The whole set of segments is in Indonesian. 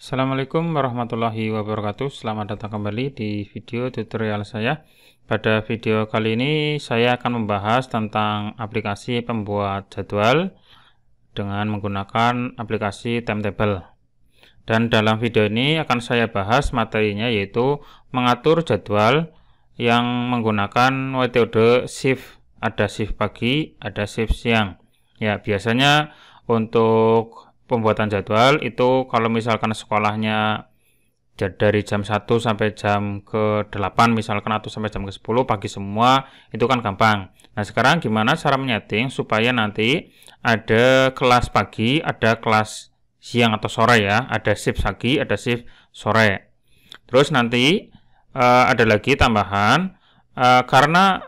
Assalamualaikum warahmatullahi wabarakatuh Selamat datang kembali di video tutorial saya Pada video kali ini saya akan membahas tentang aplikasi pembuat jadwal Dengan menggunakan aplikasi timetable Dan dalam video ini akan saya bahas materinya yaitu Mengatur jadwal yang menggunakan metode shift Ada shift pagi, ada shift siang Ya biasanya untuk pembuatan jadwal itu kalau misalkan sekolahnya dari jam 1 sampai jam ke 8 misalkan atau sampai jam ke 10 pagi semua itu kan gampang. Nah, sekarang gimana cara menyeting supaya nanti ada kelas pagi, ada kelas siang atau sore ya, ada shift pagi, ada shift sore. Terus nanti uh, ada lagi tambahan uh, karena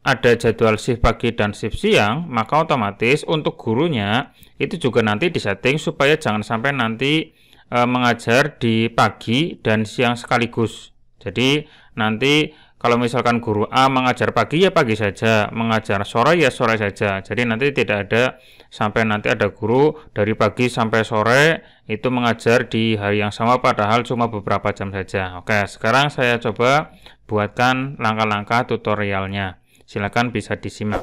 ada jadwal shift pagi dan shift siang, maka otomatis untuk gurunya itu juga nanti disetting supaya jangan sampai nanti e, mengajar di pagi dan siang sekaligus. Jadi nanti kalau misalkan guru A mengajar pagi ya pagi saja, mengajar sore ya sore saja. Jadi nanti tidak ada sampai nanti ada guru dari pagi sampai sore itu mengajar di hari yang sama padahal cuma beberapa jam saja. Oke, sekarang saya coba buatkan langkah-langkah tutorialnya. Silakan bisa disimak.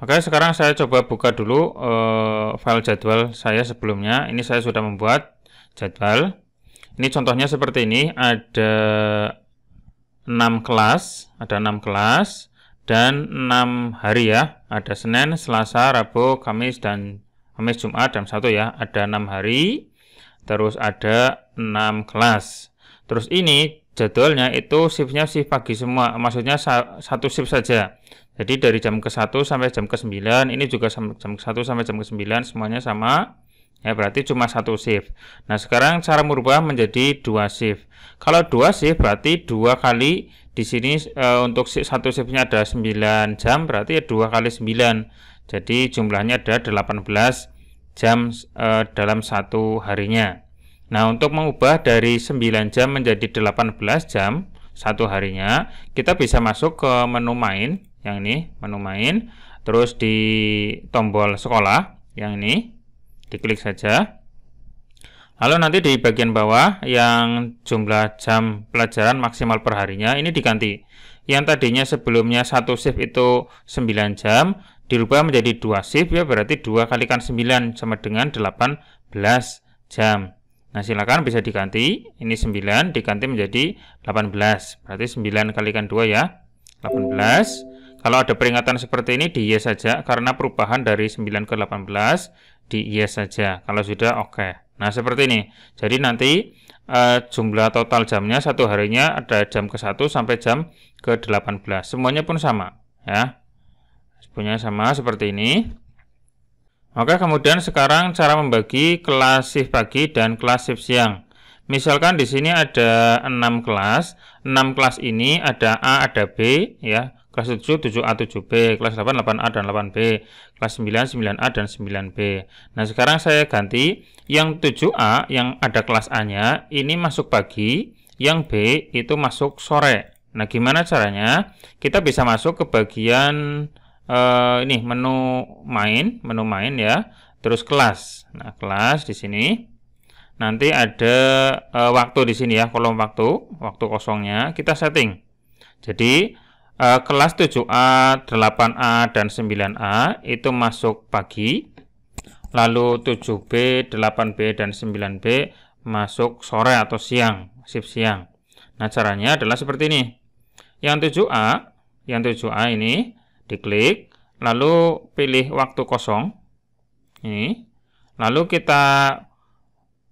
Oke, sekarang saya coba buka dulu uh, file jadwal saya sebelumnya. Ini saya sudah membuat jadwal. Ini contohnya seperti ini, ada 6 kelas, ada 6 kelas dan 6 hari ya. Ada Senin, Selasa, Rabu, Kamis dan Kamis Jumat dan satu ya. Ada 6 hari. Terus ada 6 kelas. Terus ini jadwalnya itu shiftnya shift pagi semua, maksudnya satu shift saja. Jadi dari jam ke-1 sampai jam ke-9, ini juga jam ke-1 sampai jam ke-9 semuanya sama. Ya, berarti cuma satu shift. Nah, sekarang cara merubah menjadi dua shift. Kalau dua shift berarti dua kali di sini e, untuk satu shiftnya ada 9 jam, berarti ya dua kali 9. Jadi jumlahnya ada 18 jam e, dalam satu harinya. Nah, untuk mengubah dari 9 jam menjadi 18 jam satu harinya, kita bisa masuk ke menu main, yang ini, menu main, terus di tombol sekolah, yang ini, diklik saja. Lalu nanti di bagian bawah yang jumlah jam pelajaran maksimal perharinya ini diganti. Yang tadinya sebelumnya satu shift itu 9 jam, dirubah menjadi dua shift ya berarti 2 kalikan 9 sama dengan 18 jam. Nah, silakan bisa diganti. Ini 9 diganti menjadi 18. Berarti 9 kalikan 2 ya. 18. Kalau ada peringatan seperti ini di yes saja karena perubahan dari 9 ke 18 di yes saja. Kalau sudah oke. Okay. Nah, seperti ini. Jadi nanti uh, jumlah total jamnya satu harinya ada jam ke-1 sampai jam ke-18. Semuanya pun sama ya. Semuanya sama seperti ini. Maka kemudian sekarang cara membagi kelas shift pagi dan kelas shift siang. Misalkan di sini ada 6 kelas, 6 kelas ini ada A, ada B, ya. Kelas 7, 7A, 7B, kelas 8, 8A, dan 8B, kelas 9, 9A, dan 9B. Nah, sekarang saya ganti yang 7A, yang ada kelas A-nya, ini masuk pagi, yang B itu masuk sore. Nah, gimana caranya? Kita bisa masuk ke bagian uh, ini menu main, menu main ya, terus kelas. Nah, kelas di sini. Nanti ada uh, waktu di sini ya, kolom waktu, waktu kosongnya kita setting. Jadi uh, kelas 7A, 8A dan 9A itu masuk pagi. Lalu 7B, 8B dan 9B masuk sore atau siang, shift siang. Nah, caranya adalah seperti ini. Yang 7A, yang 7A ini diklik, lalu pilih waktu kosong. Ini. Lalu kita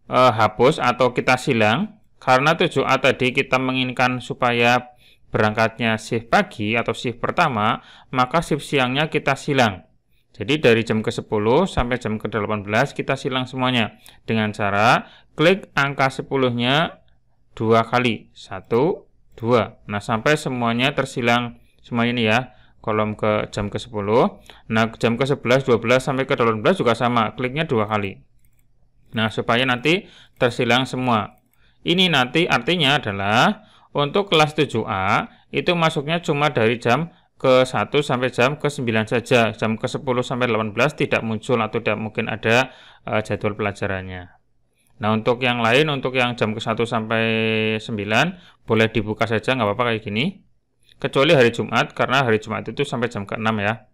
e, hapus atau kita silang karena 7A tadi kita menginginkan supaya berangkatnya shift pagi atau shift pertama, maka shift siangnya kita silang. Jadi dari jam ke-10 sampai jam ke-18 kita silang semuanya dengan cara klik angka 10-nya dua kali. satu dua Nah, sampai semuanya tersilang semua ini ya kolom ke jam ke-10. Nah, jam ke-11, 12 sampai ke 18 juga sama, kliknya dua kali. Nah, supaya nanti tersilang semua. Ini nanti artinya adalah untuk kelas 7A itu masuknya cuma dari jam ke-1 sampai jam ke-9 saja. Jam ke-10 sampai 18 tidak muncul atau tidak mungkin ada uh, jadwal pelajarannya. Nah, untuk yang lain, untuk yang jam ke-1 sampai 9, boleh dibuka saja, nggak apa-apa kayak gini kecuali hari Jumat karena hari Jumat itu sampai jam ke-6 ya.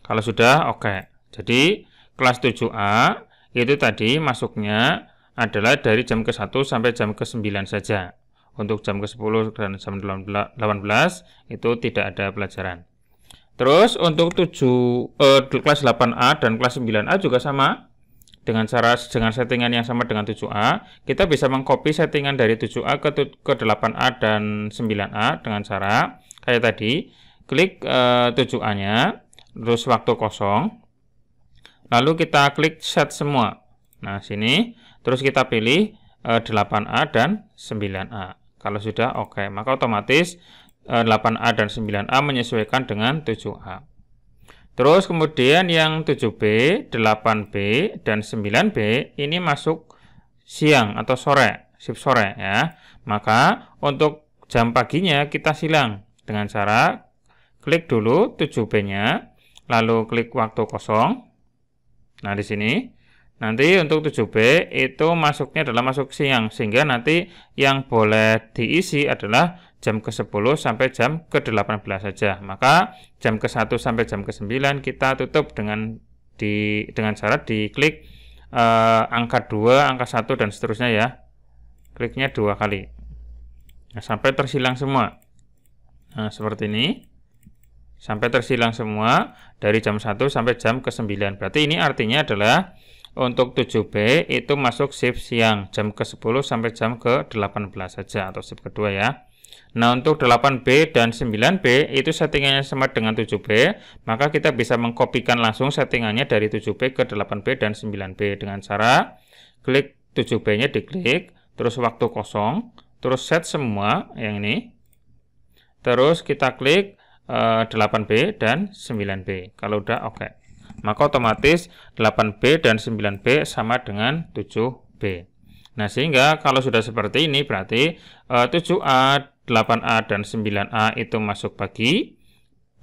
Kalau sudah oke. Okay. Jadi kelas 7A itu tadi masuknya adalah dari jam ke-1 sampai jam ke-9 saja. Untuk jam ke-10 dan jam 18 itu tidak ada pelajaran. Terus untuk 7 eh, kelas 8A dan kelas 9A juga sama dengan cara dengan settingan yang sama dengan 7A, kita bisa mengcopy settingan dari 7A ke, ke 8A dan 9A dengan cara kayak tadi, klik eh, 7A-nya, terus waktu kosong, lalu kita klik set semua. Nah, sini, terus kita pilih eh, 8A dan 9A. Kalau sudah oke, okay. maka otomatis eh, 8A dan 9A menyesuaikan dengan 7A. Terus kemudian yang 7B, 8B, dan 9B ini masuk siang atau sore, shift sore ya. Maka untuk jam paginya kita silang dengan cara klik dulu 7B-nya, lalu klik waktu kosong. Nah, di sini. Nanti untuk 7B itu masuknya adalah masuk siang, sehingga nanti yang boleh diisi adalah jam ke-10 sampai jam ke-18 saja. Maka jam ke-1 sampai jam ke-9 kita tutup dengan di dengan syarat diklik eh, angka 2, angka 1 dan seterusnya ya. Kliknya dua kali. Nah, sampai tersilang semua. Nah, seperti ini. Sampai tersilang semua dari jam 1 sampai jam ke-9. Berarti ini artinya adalah untuk 7B itu masuk shift siang jam ke-10 sampai jam ke-18 saja atau shift kedua ya. Nah, untuk 8B dan 9B itu settingannya sama dengan 7B, maka kita bisa mengkopikan langsung settingannya dari 7B ke 8B dan 9B dengan cara klik 7B-nya diklik, terus waktu kosong, terus set semua yang ini. Terus kita klik 8B eh, dan 9B. Kalau udah oke. Okay. Maka otomatis 8B dan 9B sama dengan 7B. Nah, sehingga kalau sudah seperti ini berarti 7A eh, 8A dan 9A itu masuk pagi,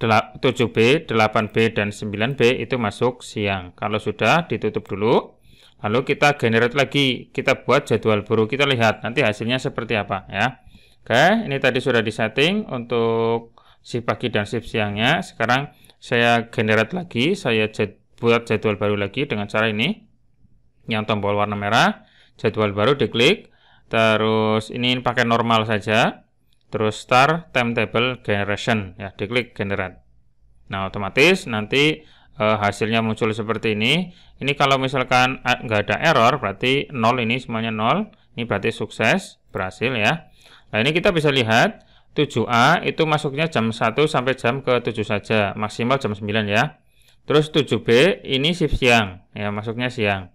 7B, 8B, dan 9B itu masuk siang. Kalau sudah, ditutup dulu. Lalu kita generate lagi, kita buat jadwal baru, kita lihat nanti hasilnya seperti apa ya. Oke, ini tadi sudah disetting untuk shift pagi dan shift siangnya. Sekarang saya generate lagi, saya jad, buat jadwal baru lagi dengan cara ini. Yang tombol warna merah, jadwal baru diklik. Terus ini pakai normal saja terus star timetable generation ya diklik generate nah otomatis nanti e, hasilnya muncul seperti ini ini kalau misalkan eh, nggak ada error berarti nol ini semuanya nol ini berarti sukses berhasil ya nah ini kita bisa lihat 7A itu masuknya jam 1 sampai jam ke 7 saja maksimal jam 9 ya terus 7B ini shift siang ya masuknya siang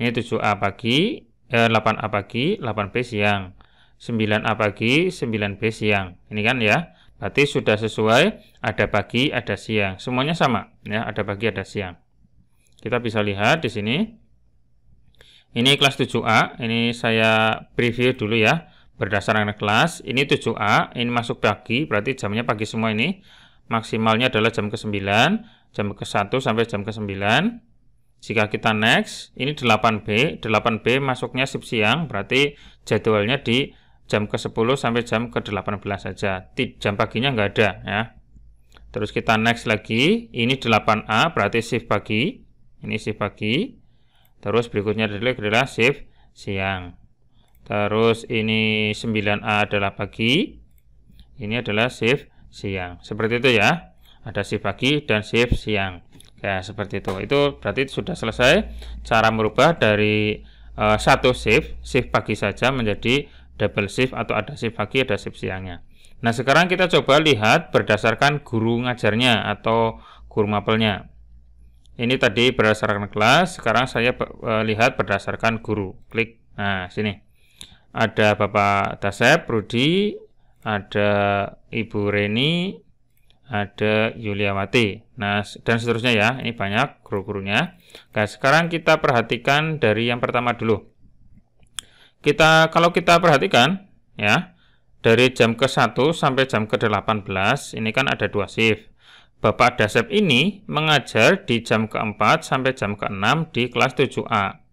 ini 7A pagi eh, 8A pagi 8B siang 9A pagi, 9B siang. Ini kan ya. Berarti sudah sesuai ada pagi, ada siang. Semuanya sama ya, ada pagi, ada siang. Kita bisa lihat di sini. Ini kelas 7A, ini saya preview dulu ya berdasarkan kelas. Ini 7A, ini masuk pagi, berarti jamnya pagi semua ini. Maksimalnya adalah jam ke-9, jam ke-1 sampai jam ke-9. Jika kita next, ini 8B, 8B masuknya sip siang, berarti jadwalnya di jam ke-10 sampai jam ke-18 saja. Jam paginya nggak ada ya. Terus kita next lagi, ini 8A berarti shift pagi. Ini shift pagi. Terus berikutnya adalah shift siang. Terus ini 9A adalah pagi. Ini adalah shift siang. Seperti itu ya. Ada shift pagi dan shift siang. Ya, seperti itu. Itu berarti sudah selesai cara merubah dari uh, satu shift, shift pagi saja menjadi double shift atau ada shift pagi ada shift siangnya. Nah sekarang kita coba lihat berdasarkan guru ngajarnya atau guru mapelnya. Ini tadi berdasarkan kelas, sekarang saya e, lihat berdasarkan guru. Klik, nah sini. Ada Bapak Dasep, Rudi, ada Ibu Reni, ada Yuliawati. Nah, dan seterusnya ya. Ini banyak guru-gurunya. Nah, sekarang kita perhatikan dari yang pertama dulu. Kita kalau kita perhatikan ya, dari jam ke-1 sampai jam ke-18 ini kan ada dua shift. Bapak Dasep ini mengajar di jam ke-4 sampai jam ke-6 di kelas 7A.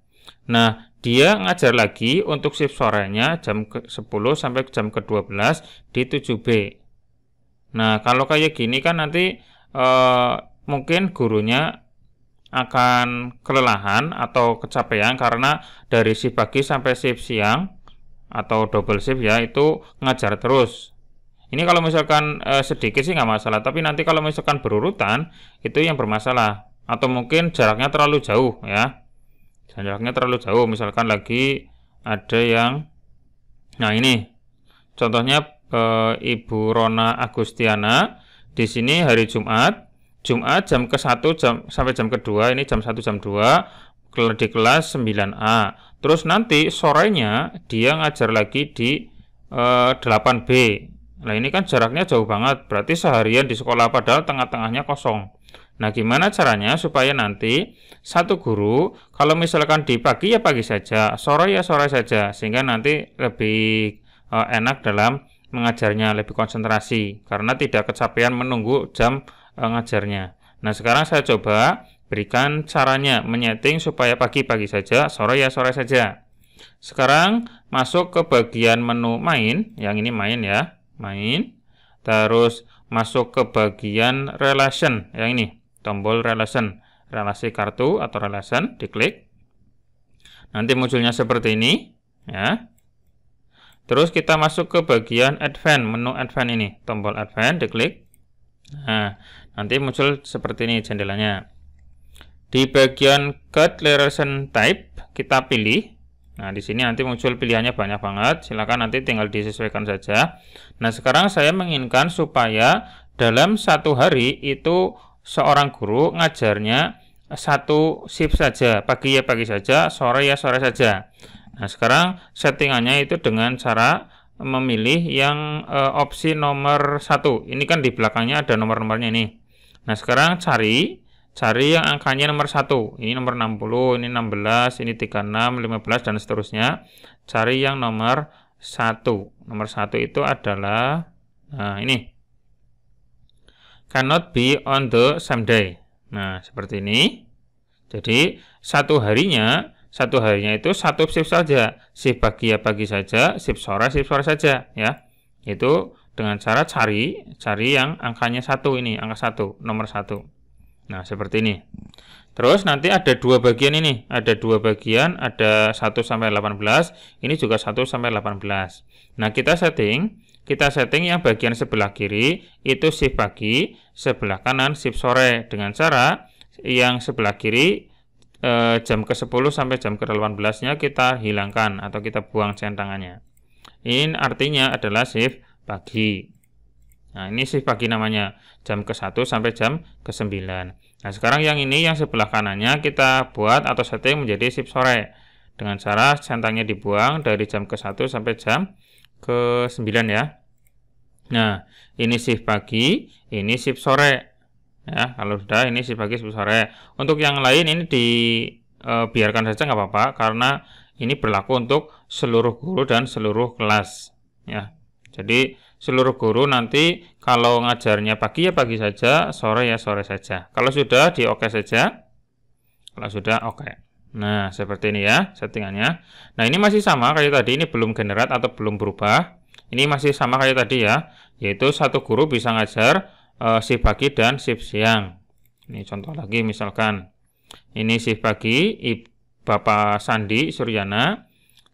Nah, dia ngajar lagi untuk shift sorenya jam ke-10 sampai jam ke-12 di 7B. Nah, kalau kayak gini kan nanti eh, mungkin gurunya akan kelelahan atau kecapean karena dari shift pagi sampai shift siang atau double shift ya itu ngajar terus. Ini kalau misalkan eh, sedikit sih nggak masalah, tapi nanti kalau misalkan berurutan itu yang bermasalah atau mungkin jaraknya terlalu jauh ya. Jaraknya terlalu jauh, misalkan lagi ada yang nah ini contohnya eh, Ibu Rona Agustiana di sini hari Jumat Jumat jam ke-1 jam, sampai jam ke-2 ini jam 1 jam 2 di kelas 9A. Terus nanti sorenya dia ngajar lagi di e, eh, 8B. Nah ini kan jaraknya jauh banget, berarti seharian di sekolah padahal tengah-tengahnya kosong. Nah gimana caranya supaya nanti satu guru kalau misalkan di pagi ya pagi saja, sore ya sore saja, sehingga nanti lebih e, enak dalam mengajarnya, lebih konsentrasi karena tidak kecapean menunggu jam Eh, ngajarnya. Nah, sekarang saya coba berikan caranya menyeting supaya pagi-pagi saja, sore ya sore saja. Sekarang masuk ke bagian menu main, yang ini main ya, main. Terus masuk ke bagian relation, yang ini, tombol relation, relasi kartu atau relation, diklik. Nanti munculnya seperti ini, ya. Terus kita masuk ke bagian advance, menu advance ini, tombol advance, diklik. Nah, nanti muncul seperti ini jendelanya. Di bagian declaration type kita pilih. Nah, di sini nanti muncul pilihannya banyak banget. Silakan nanti tinggal disesuaikan saja. Nah, sekarang saya menginginkan supaya dalam satu hari itu seorang guru ngajarnya satu shift saja, pagi ya pagi saja, sore ya sore saja. Nah, sekarang settingannya itu dengan cara memilih yang e, opsi nomor satu. Ini kan di belakangnya ada nomor-nomornya ini. Nah, sekarang cari cari yang angkanya nomor satu. Ini nomor 60, ini 16, ini 36, 15 dan seterusnya. Cari yang nomor satu. Nomor satu itu adalah nah ini. Cannot be on the same day. Nah, seperti ini. Jadi, satu harinya satu harinya itu satu shift saja, shift pagi ya pagi saja, shift sore shift sore saja ya. Itu dengan cara cari cari yang angkanya satu ini, angka satu, nomor satu. Nah, seperti ini. Terus nanti ada dua bagian ini, ada dua bagian, ada 1 sampai 18, ini juga 1 sampai 18. Nah, kita setting, kita setting yang bagian sebelah kiri itu shift pagi, sebelah kanan shift sore dengan cara yang sebelah kiri eh, jam ke-10 sampai jam ke-18-nya kita hilangkan atau kita buang centangannya. ini artinya adalah shift pagi. Nah, ini shift pagi namanya, jam ke-1 sampai jam ke-9. Nah, sekarang yang ini yang sebelah kanannya kita buat atau setting menjadi shift sore. Dengan cara centangnya dibuang dari jam ke-1 sampai jam ke-9 ya. Nah, ini shift pagi, ini shift sore ya kalau sudah ini si sebagai sore untuk yang lain ini dibiarkan e, saja nggak apa-apa karena ini berlaku untuk seluruh guru dan seluruh kelas ya jadi seluruh guru nanti kalau ngajarnya pagi ya pagi saja sore ya sore saja kalau sudah di oke saja kalau sudah oke nah seperti ini ya settingannya nah ini masih sama kayak tadi ini belum generat atau belum berubah ini masih sama kayak tadi ya yaitu satu guru bisa ngajar uh, shift pagi dan shift siang. Ini contoh lagi misalkan ini shift pagi Bapak Sandi Suryana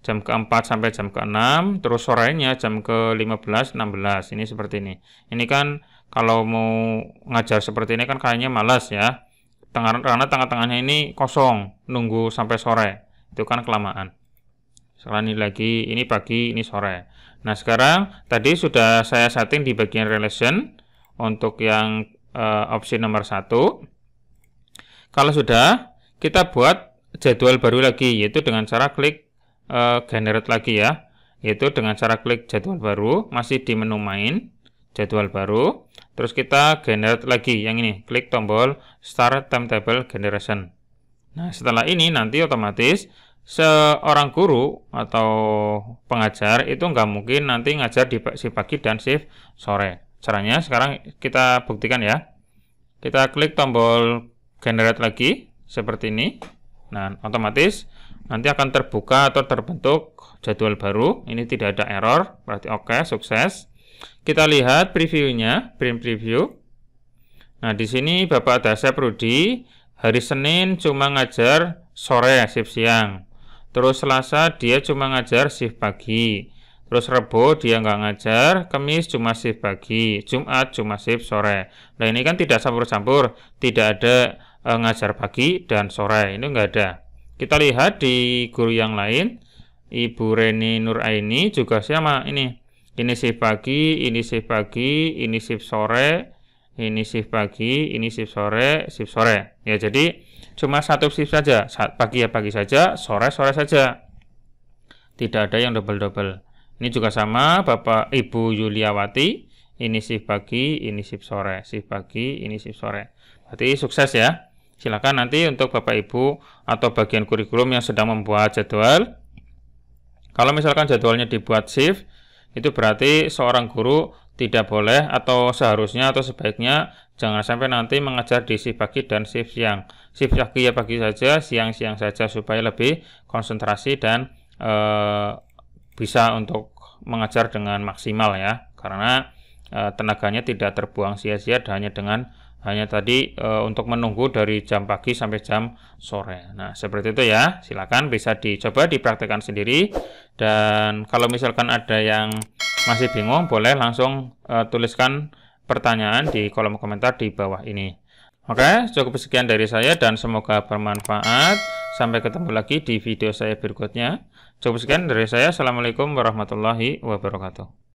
jam ke-4 sampai jam ke-6 terus sorenya jam ke-15 16 ini seperti ini. Ini kan kalau mau ngajar seperti ini kan kayaknya malas ya. Tengah, karena tengah-tengahnya ini kosong nunggu sampai sore. Itu kan kelamaan. Sekarang ini lagi, ini pagi, ini sore. Nah, sekarang tadi sudah saya setting di bagian relation untuk yang uh, opsi nomor satu. Kalau sudah, kita buat jadwal baru lagi, yaitu dengan cara klik uh, generate lagi ya. Yaitu dengan cara klik jadwal baru, masih di menu main, jadwal baru. Terus kita generate lagi, yang ini, klik tombol start timetable generation. Nah, setelah ini nanti otomatis seorang guru atau pengajar itu nggak mungkin nanti ngajar di shift pagi dan shift sore caranya sekarang kita buktikan ya kita klik tombol generate lagi seperti ini nah otomatis nanti akan terbuka atau terbentuk jadwal baru ini tidak ada error berarti oke okay, sukses kita lihat previewnya print preview nah di sini Bapak Dasep Rudi hari Senin cuma ngajar sore shift siang terus Selasa dia cuma ngajar shift pagi Terus Rebo dia nggak ngajar, Kamis cuma shift pagi, Jumat cuma shift sore. Nah ini kan tidak campur-campur, tidak ada e, ngajar pagi dan sore, ini nggak ada. Kita lihat di guru yang lain, Ibu Reni Nuraini juga sama ini. Ini shift pagi, ini shift pagi, ini shift sore, ini shift pagi, ini shift sore, shift sore. Ya jadi cuma satu shift saja, pagi ya pagi saja, sore sore saja. Tidak ada yang double-double. Ini juga sama Bapak Ibu Yuliawati. Ini shift pagi, ini shift sore, shift pagi, ini shift sore. Berarti sukses ya. Silakan nanti untuk Bapak Ibu atau bagian kurikulum yang sedang membuat jadwal. Kalau misalkan jadwalnya dibuat shift, itu berarti seorang guru tidak boleh atau seharusnya atau sebaiknya jangan sampai nanti mengajar di shift pagi dan shift siang. Shift pagi ya pagi saja, siang-siang saja supaya lebih konsentrasi dan eh, bisa untuk mengajar dengan maksimal ya karena e, tenaganya tidak terbuang sia-sia hanya dengan hanya tadi e, untuk menunggu dari jam pagi sampai jam sore. Nah, seperti itu ya. Silakan bisa dicoba dipraktekkan sendiri dan kalau misalkan ada yang masih bingung boleh langsung e, tuliskan pertanyaan di kolom komentar di bawah ini. Oke, cukup sekian dari saya dan semoga bermanfaat. Sampai ketemu lagi di video saya berikutnya. Cukup sekian dari saya. Assalamualaikum warahmatullahi wabarakatuh.